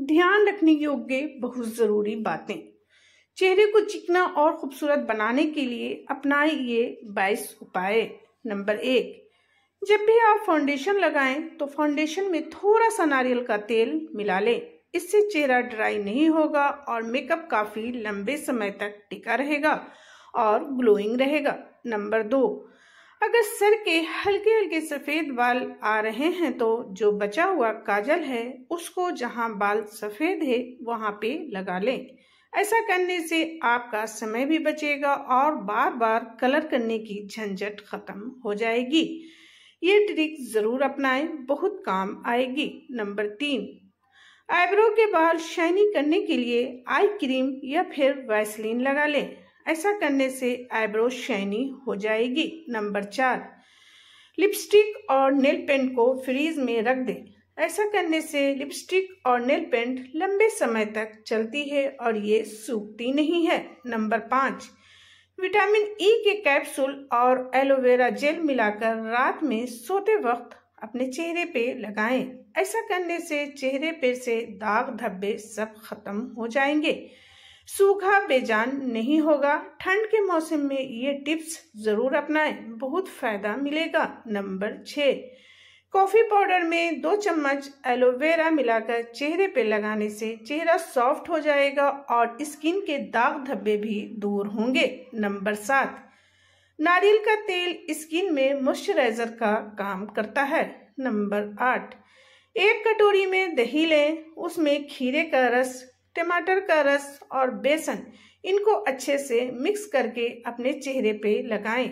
ध्यान रखने योग्य बहुत ज़रूरी बातें चेहरे को चिकना और खूबसूरत बनाने के लिए अपनाए ये 22 उपाय नंबर एक जब भी आप फाउंडेशन लगाएं तो फाउंडेशन में थोड़ा सा नारियल का तेल मिला लें इससे चेहरा ड्राई नहीं होगा और मेकअप काफ़ी लंबे समय तक टिका रहेगा और ग्लोइंग रहेगा नंबर दो अगर सर के हल्के हल्के सफ़ेद बाल आ रहे हैं तो जो बचा हुआ काजल है उसको जहां बाल सफ़ेद है वहां पे लगा लें ऐसा करने से आपका समय भी बचेगा और बार बार कलर करने की झंझट ख़त्म हो जाएगी ये ट्रिक ज़रूर अपनाएं बहुत काम आएगी नंबर तीन आईब्रो के बाल शाइनिंग करने के लिए आई क्रीम या फिर वैसलीन लगा लें ऐसा करने से आईब्रो शाइनी हो जाएगी नंबर चार लिपस्टिक और नेल पेंट को फ्रीज में रख दें ऐसा करने से लिपस्टिक और नेल पेंट लंबे समय तक चलती है और ये सूखती नहीं है नंबर पाँच विटामिन ई के कैप्सूल और एलोवेरा जेल मिलाकर रात में सोते वक्त अपने चेहरे पे लगाएं। ऐसा करने से चेहरे पर से दाग धब्बे सब खत्म हो जाएंगे सूखा बेजान नहीं होगा ठंड के मौसम में ये टिप्स ज़रूर अपनाएं बहुत फ़ायदा मिलेगा नंबर छः कॉफ़ी पाउडर में दो चम्मच एलोवेरा मिलाकर चेहरे पर लगाने से चेहरा सॉफ्ट हो जाएगा और स्किन के दाग धब्बे भी दूर होंगे नंबर सात नारियल का तेल स्किन में मॉइस्चराइजर का काम करता है नंबर आठ एक कटोरी में दही लें उसमें खीरे का रस टमाटर का रस और बेसन इनको अच्छे से मिक्स करके अपने चेहरे पे लगाएं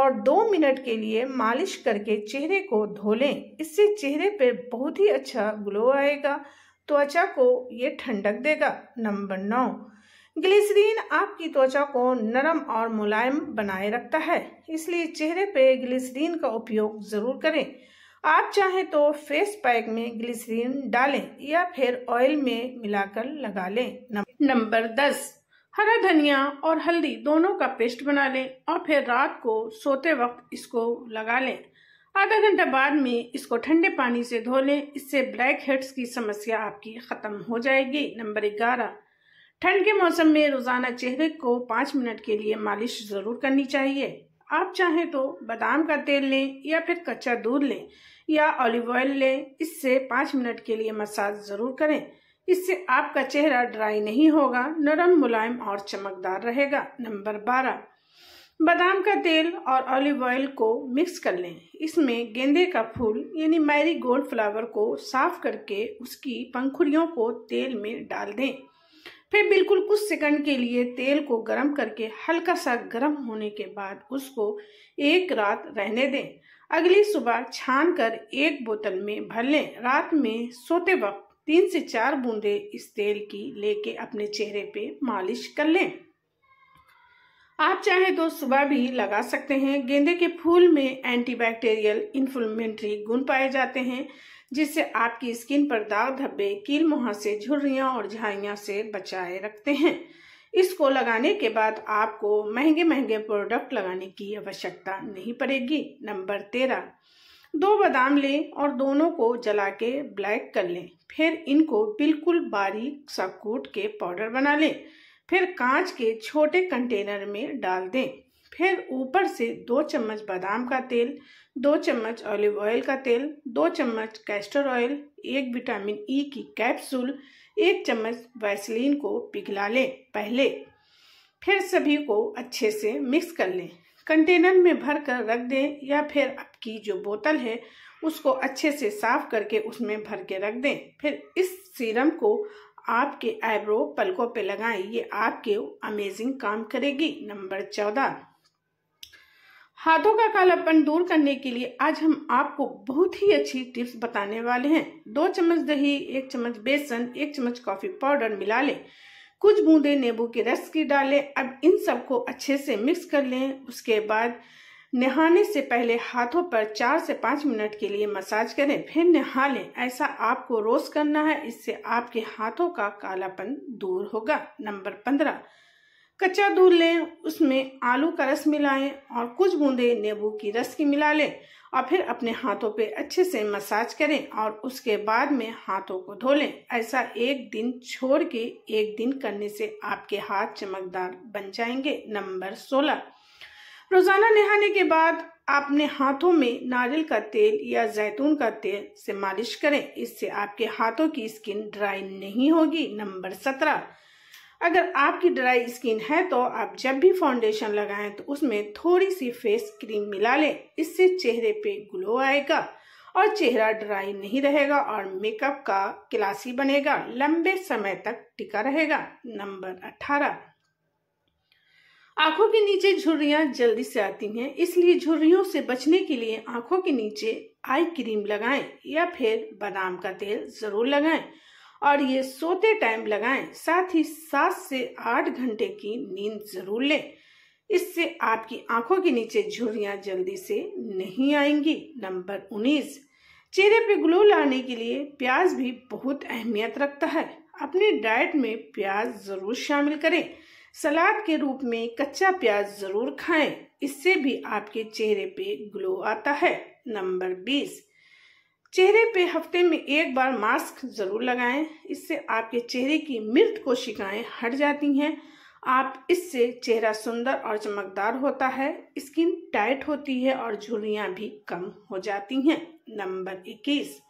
और दो मिनट के लिए मालिश करके चेहरे को धो लें इससे चेहरे पे बहुत ही अच्छा ग्लो आएगा त्वचा को ये ठंडक देगा नंबर नौ ग्लिसरीन आपकी त्वचा को नरम और मुलायम बनाए रखता है इसलिए चेहरे पे ग्लिसरीन का उपयोग ज़रूर करें आप चाहें तो फेस पैक में ग्लिसरीन डालें या फिर ऑयल में मिलाकर लगा लें नंबर दस हरा धनिया और हल्दी दोनों का पेस्ट बना लें और फिर रात को सोते वक्त इसको लगा लें आधा घंटा बाद में इसको ठंडे पानी से धो लें इससे ब्लैक हेड्स की समस्या आपकी ख़त्म हो जाएगी नंबर ग्यारह ठंड के मौसम में रोज़ाना चेहरे को पाँच मिनट के लिए मालिश ज़रूर करनी चाहिए आप चाहें तो बादाम का तेल लें या फिर कच्चा दूध लें या ऑलिव ऑयल लें इससे पाँच मिनट के लिए मसाज ज़रूर करें इससे आपका चेहरा ड्राई नहीं होगा नरम मुलायम और चमकदार रहेगा नंबर बारह बादाम का तेल और ऑलिव ऑयल को मिक्स कर लें इसमें गेंदे का फूल यानी मैरी गोल्ड फ्लावर को साफ करके उसकी पंखुड़ियों को तेल में डाल दें फिर बिल्कुल कुछ सेकंड के लिए तेल को गर्म करके हल्का सा गर्म होने के बाद उसको एक रात रहने दें अगली सुबह छान कर एक बोतल में भर लें रात में सोते वक्त तीन से चार बूंदे इस तेल की लेके अपने चेहरे पे मालिश कर लें आप चाहे तो सुबह भी लगा सकते हैं गेंदे के फूल में एंटीबैक्टीरियल इन्फ्लेमेटरी गुण पाए जाते हैं जिससे आपकी स्किन पर दाग धब्बे कील मुहासे झुर्रियाँ और झाइयाँ से बचाए रखते हैं इसको लगाने के बाद आपको महंगे महंगे प्रोडक्ट लगाने की आवश्यकता नहीं पड़ेगी नंबर तेरह दो बादाम लें और दोनों को जला के ब्लैक कर लें फिर इनको बिल्कुल बारीक सा कूट के पाउडर बना लें फिर कांच के छोटे कंटेनर में डाल दें फिर ऊपर से दो चम्मच बादाम का तेल दो चम्मच ऑलिव ऑयल का तेल दो चम्मच कैस्टर ऑयल एक विटामिन ई e की कैप्सूल एक चम्मच वैसलीन को पिघला लें पहले फिर सभी को अच्छे से मिक्स कर लें कंटेनर में भर कर रख दें या फिर आपकी जो बोतल है उसको अच्छे से साफ करके उसमें भर के रख दें फिर इस सीरम को आपके आईब्रो पलकों पे लगाएं ये आपके अमेजिंग काम करेगी नंबर चौदह हाथों का कालापन दूर करने के लिए आज हम आपको बहुत ही अच्छी टिप्स बताने वाले हैं दो चम्मच दही एक चम्मच बेसन एक चम्मच कॉफी पाउडर मिला लें कुछ बूंदे नींबू के रस की डालें अब इन सबको अच्छे से मिक्स कर लें उसके बाद नहाने से पहले हाथों पर चार से पाँच मिनट के लिए मसाज करें फिर नहा लें ऐसा आपको रोज करना है इससे आपके हाथों का कालापन दूर होगा नंबर पंद्रह कच्चा दूध लें उसमें आलू का रस मिलाएं और कुछ बूंदे नींबू की रस की मिला लें और फिर अपने हाथों पे अच्छे से मसाज करें और उसके बाद में हाथों को धो लें ऐसा एक दिन छोड़ के एक दिन करने से आपके हाथ चमकदार बन जाएंगे नंबर सोलह रोजाना नहाने के बाद आपने हाथों में नारियल का तेल या जैतून का तेल से मालिश करें इससे आपके हाथों की स्किन ड्राई नहीं होगी नंबर सत्रह अगर आपकी ड्राई स्किन है तो आप जब भी फाउंडेशन लगाएं तो उसमें थोड़ी सी फेस क्रीम मिला लें इससे चेहरे पे ग्लो आएगा और चेहरा ड्राई नहीं रहेगा और मेकअप का क्लासी बनेगा लंबे समय तक टिका रहेगा नंबर अठारह आंखों के नीचे झुर्रियां जल्दी से आती हैं इसलिए झुर्रियों से बचने के लिए आंखों के नीचे आई क्रीम लगाएं या फिर बादाम का तेल जरूर लगाएं और ये सोते टाइम लगाएं साथ ही सात से आठ घंटे की नींद जरूर लें इससे आपकी आंखों के नीचे झुर्रियां जल्दी से नहीं आएंगी नंबर उन्नीस चेहरे पे ग्लो लाने के लिए प्याज भी बहुत अहमियत रखता है अपने डाइट में प्याज जरूर शामिल करें सलाद के रूप में कच्चा प्याज जरूर खाएं इससे भी आपके चेहरे पे ग्लो आता है नंबर बीस चेहरे पे हफ्ते में एक बार मास्क ज़रूर लगाएं इससे आपके चेहरे की मृत कोशिकाएं हट जाती हैं आप इससे चेहरा सुंदर और चमकदार होता है स्किन टाइट होती है और झुर्रियाँ भी कम हो जाती हैं नंबर इक्कीस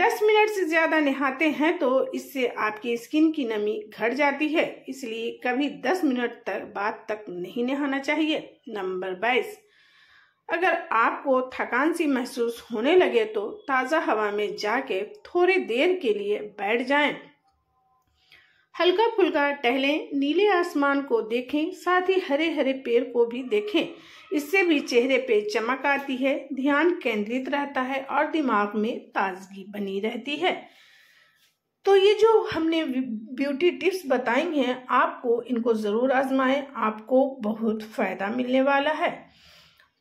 दस मिनट से ज़्यादा नहाते हैं तो इससे आपकी स्किन की नमी घट जाती है इसलिए कभी दस मिनट तक बाद तक नहीं नहाना चाहिए नंबर बाईस अगर आपको थकान सी महसूस होने लगे तो ताज़ा हवा में जाके थोड़ी देर के लिए बैठ जाएं। हल्का फुल्का टहलें नीले आसमान को देखें साथ ही हरे हरे पेड़ को भी देखें इससे भी चेहरे पे चमक आती है ध्यान केंद्रित रहता है और दिमाग में ताजगी बनी रहती है तो ये जो हमने ब्यूटी टिप्स बताई हैं आपको इनको ज़रूर आजमाएं आपको बहुत फ़ायदा मिलने वाला है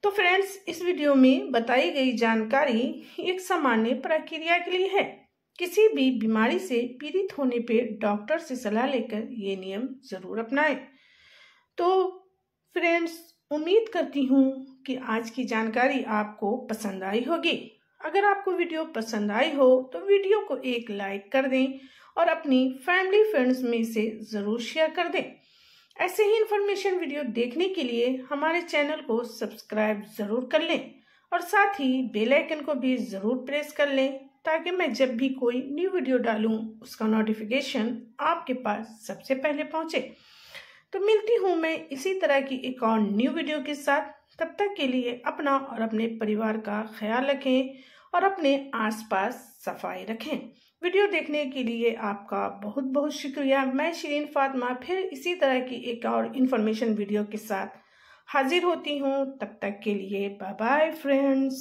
तो फ्रेंड्स इस वीडियो में बताई गई जानकारी एक सामान्य प्रक्रिया के लिए है किसी भी बीमारी से पीड़ित होने पर डॉक्टर से सलाह लेकर ये नियम ज़रूर अपनाएं तो फ्रेंड्स उम्मीद करती हूँ कि आज की जानकारी आपको पसंद आई होगी अगर आपको वीडियो पसंद आई हो तो वीडियो को एक लाइक कर दें और अपनी फैमिली फ्रेंड्स में से ज़रूर शेयर कर दें ऐसे ही इन्फॉर्मेशन वीडियो देखने के लिए हमारे चैनल को सब्सक्राइब ज़रूर कर लें और साथ ही बेल आइकन को भी ज़रूर प्रेस कर लें ताकि मैं जब भी कोई न्यू वीडियो डालूं उसका नोटिफिकेशन आपके पास सबसे पहले पहुंचे तो मिलती हूं मैं इसी तरह की एक और न्यू वीडियो के साथ तब तक के लिए अपना और अपने परिवार का ख्याल रखें और अपने आसपास सफाई रखें वीडियो देखने के लिए आपका बहुत बहुत शुक्रिया मैं शरीन फातमा फिर इसी तरह की एक और इन्फॉर्मेशन वीडियो के साथ हाजिर होती हूँ तब तक के लिए बाय बाय फ्रेंड्स